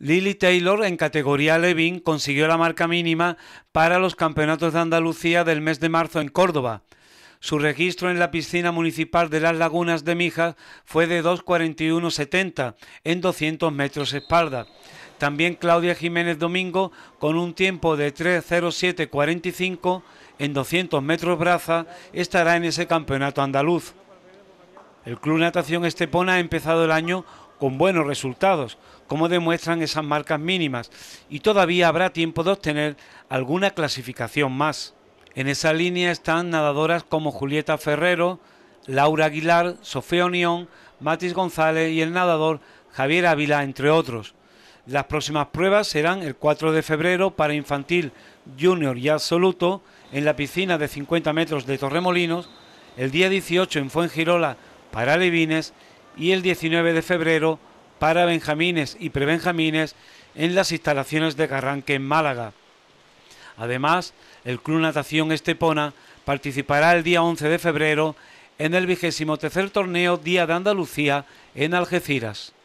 Lily Taylor en categoría Levin consiguió la marca mínima para los Campeonatos de Andalucía del mes de marzo en Córdoba. Su registro en la piscina municipal de Las Lagunas de Mija... fue de 2.41.70 en 200 metros espalda. También Claudia Jiménez Domingo con un tiempo de 3.07.45 en 200 metros braza estará en ese campeonato andaluz. El Club Natación Estepona ha empezado el año con buenos resultados, como demuestran esas marcas mínimas, y todavía habrá tiempo de obtener alguna clasificación más. En esa línea están nadadoras como Julieta Ferrero, Laura Aguilar, Sofía Unión, Matis González y el nadador Javier Ávila, entre otros. Las próximas pruebas serán el 4 de febrero para infantil, junior y absoluto en la piscina de 50 metros de Torremolinos, el día 18 en Fuengirola para Levines y el 19 de febrero para benjamines y prebenjamines en las instalaciones de Garranque en Málaga. Además, el Club Natación Estepona participará el día 11 de febrero en el vigésimo tercer torneo Día de Andalucía en Algeciras.